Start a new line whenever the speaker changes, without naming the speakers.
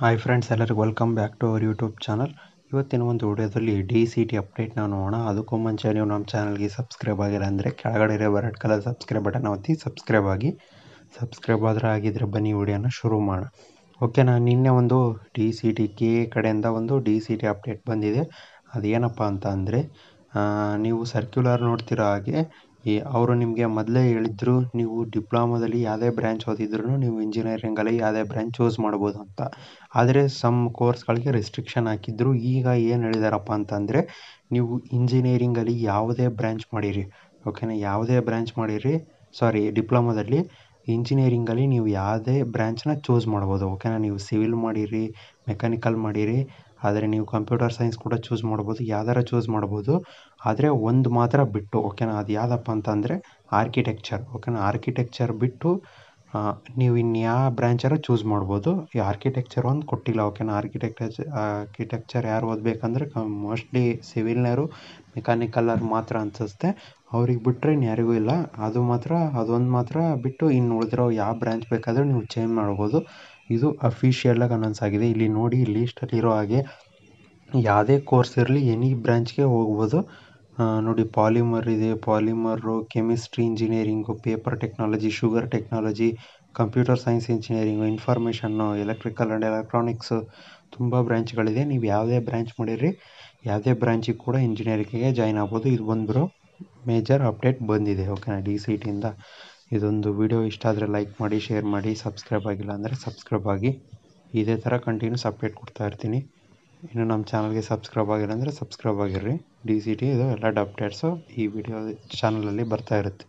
hi friends ಎಲ್ಲರಿಗೂ welcome back to our YouTube channel ಇವತ್ತಿನ ಒಂದು ವಿಡಿಯೋದಲ್ಲಿ ಡಿ ಸಿ ಟಿ ಅಪ್ಡೇಟ್ ನಾವು ನೋಡೋಣ ಅದಕ್ಕೂ ಮುಂಚೆ ನೀವು ನಮ್ಮ ಚಾನಲ್ಗೆ ಸಬ್ಸ್ಕ್ರೈಬ್ ಆಗಿಲ್ಲ ಅಂದರೆ ಕೆಳಗಡೆ ಇರೋ ರೆಡ್ ಕಲರ್ ಸಬ್ಸ್ಕ್ರೈಬ್ ಬಟನ್ ಒತ್ತಿ ಸಬ್ಸ್ಕ್ರೈಬ್ ಆಗಿ ಸಬ್ಸ್ಕ್ರೈಬ್ ಆದರೆ ಆಗಿದ್ದರೆ ಬನ್ನಿ ವಿಡಿಯೋನ ಶುರು ಮಾಡೋಣ ಓಕೆ ನಾನು ನಿನ್ನೆ ಒಂದು ಡಿ ಸಿ ಟಿ ಕೆ ಕಡೆಯಿಂದ ಒಂದು ಡಿ ಸಿ ಟಿ ಅಪ್ಡೇಟ್ ಬಂದಿದೆ ಅದೇನಪ್ಪ ಅಂತ ಅಂದರೆ ನೀವು ಸರ್ಕ್ಯುಲರ್ ನೋಡ್ತಿರೋ ಹಾಗೆ ಈ ಅವರು ನಿಮಗೆ ಮೊದಲೇ ಹೇಳಿದ್ರು ನೀವು ಡಿಪ್ಲೊಮದಲ್ಲಿ ಯಾವುದೇ ಬ್ರ್ಯಾಂಚ್ ಓದಿದ್ರು ನೀವು ಇಂಜಿನಿಯರಿಂಗಲ್ಲಿ ಯಾವುದೇ ಬ್ರ್ಯಾಂಚ್ ಚೂಸ್ ಮಾಡ್ಬೋದು ಅಂತ ಆದರೆ ಸಮ್ ಕೋರ್ಸ್ಗಳಿಗೆ ರೆಸ್ಟ್ರಿಕ್ಷನ್ ಹಾಕಿದ್ರು ಈಗ ಏನು ಹೇಳಿದಾರಪ್ಪ ಅಂತಂದರೆ ನೀವು ಇಂಜಿನಿಯರಿಂಗಲ್ಲಿ ಯಾವುದೇ ಬ್ರ್ಯಾಂಚ್ ಮಾಡಿರಿ ಓಕೆನಾ ಯಾವುದೇ ಬ್ರ್ಯಾಂಚ್ ಮಾಡಿರಿ ಸಾರಿ ಡಿಪ್ಲೊಮದಲ್ಲಿ ಇಂಜಿನಿಯರಿಂಗಲ್ಲಿ ನೀವು ಯಾವುದೇ ಬ್ರ್ಯಾಂಚನ್ನ ಚೂಸ್ ಮಾಡ್ಬೋದು ಓಕೆನಾ ನೀವು ಸಿವಿಲ್ ಮಾಡಿರಿ ಮೆಕ್ಯಾನಿಕಲ್ ಮಾಡಿರಿ ಆದರೆ ನೀವು ಕಂಪ್ಯೂಟರ್ ಸೈನ್ಸ್ ಕೂಡ ಚೂಸ್ ಮಾಡ್ಬೋದು ಯಾವ್ದಾರ ಚೂಸ್ ಮಾಡ್ಬೋದು ಆದರೆ ಒಂದು ಮಾತ್ರ ಬಿಟ್ಟು ಓಕೆನಾ ಅದು ಯಾವುದಪ್ಪ ಅಂತಂದರೆ ಆರ್ಕಿಟೆಕ್ಚರ್ ಓಕೆನಾ ಆರ್ಕಿಟೆಕ್ಚರ್ ಬಿಟ್ಟು ನೀವು ಯಾವ ಬ್ರ್ಯಾಂಚರ ಚೂಸ್ ಮಾಡ್ಬೋದು ಈ ಆರ್ಕಿಟೆಕ್ಚರ್ ಒಂದು ಕೊಟ್ಟಿಲ್ಲ ಓಕೆನಾ ಆರ್ಕಿಟೆಕ್ಚರ್ ಆರ್ಕಿಟೆಕ್ಚರ್ ಯಾರು ಓದಬೇಕಂದ್ರೆ ಮೋಸ್ಟ್ಲಿ ಸಿವಿಲ್ನರು ಮೆಕ್ಯಾನಿಕಲ್ ಅವ್ರು ಮಾತ್ರ ಅನಿಸುತ್ತೆ ಅವ್ರಿಗೆ ಬಿಟ್ಟರೆ ಯಾರಿಗೂ ಇಲ್ಲ ಅದು ಮಾತ್ರ ಅದೊಂದು ಮಾತ್ರ ಬಿಟ್ಟು ಇನ್ನು ಉಳಿದಿರೋ ಯಾವ ಬ್ರ್ಯಾಂಚ್ ಬೇಕಾದರೂ ನೀವು ಚೇಂಜ್ ಮಾಡ್ಬೋದು ಇದು ಅಫೀಶಿಯಲ್ ಆಗಿ ಅನೌನ್ಸ್ ಆಗಿದೆ ಇಲ್ಲಿ ನೋಡಿ ಲಿಸ್ಟ್ ಅಲ್ಲಿ ಇರೋ ಹಾಗೆ ಯಾವುದೇ ಕೋರ್ಸ್ ಇರಲಿ ಎನಿ ಬ್ರಾಂಚ್ಗೆ ಹೋಗ್ಬೋದು ನೋಡಿ ಪಾಲಿಮರ್ ಇದೆ polymer chemistry engineering paper technology sugar technology computer science engineering information electrical and electronics ತುಂಬ ಬ್ರ್ಯಾಂಚ್ಗಳಿದೆ ನೀವು ಯಾವುದೇ ಬ್ರ್ಯಾಂಚ್ ಮಾಡಿರಿ ಯಾವುದೇ ಬ್ರ್ಯಾಂಚಿಗೆ ಕೂಡ ಇಂಜಿನಿಯರಿಂಗಿಗೆ ಜಾಯ್ನ್ ಆಗ್ಬೋದು ಇದು ಒಂದು ಮೇಜರ್ ಅಪ್ಡೇಟ್ ಬಂದಿದೆ ಓಕೆನಾ ಡಿ ಸಿ ಟಿಯಿಂದ ಇದೊಂದು ವಿಡಿಯೋ ಇಷ್ಟ ಆದರೆ ಲೈಕ್ ಮಾಡಿ ಶೇರ್ ಮಾಡಿ ಸಬ್ಸ್ಕ್ರೈಬ್ ಆಗಿಲ್ಲ ಅಂದರೆ ಸಬ್ಸ್ಕ್ರೈಬ್ ಆಗಿ ಇದೇ ಥರ ಕಂಟಿನ್ಯೂಸ್ ಅಪ್ಡೇಟ್ ಕೊಡ್ತಾ ಇರ್ತೀನಿ ಇನ್ನು ನಮ್ಮ ಚಾನಲ್ಗೆ ಸಬ್ಸ್ಕ್ರೈಬ್ ಆಗಿಲ್ಲ ಅಂದರೆ ಸಬ್ಸ್ಕ್ರೈಬ್ ಆಗಿರ್ರಿ ಡಿ ಸಿ ಟಿ ಇದು ಎಲ್ಲ ಅಪ್ಡೇಟ್ಸು ಈ ವಿಡಿಯೋ ಚಾನಲಲ್ಲಿ ಬರ್ತಾ ಇರುತ್ತೆ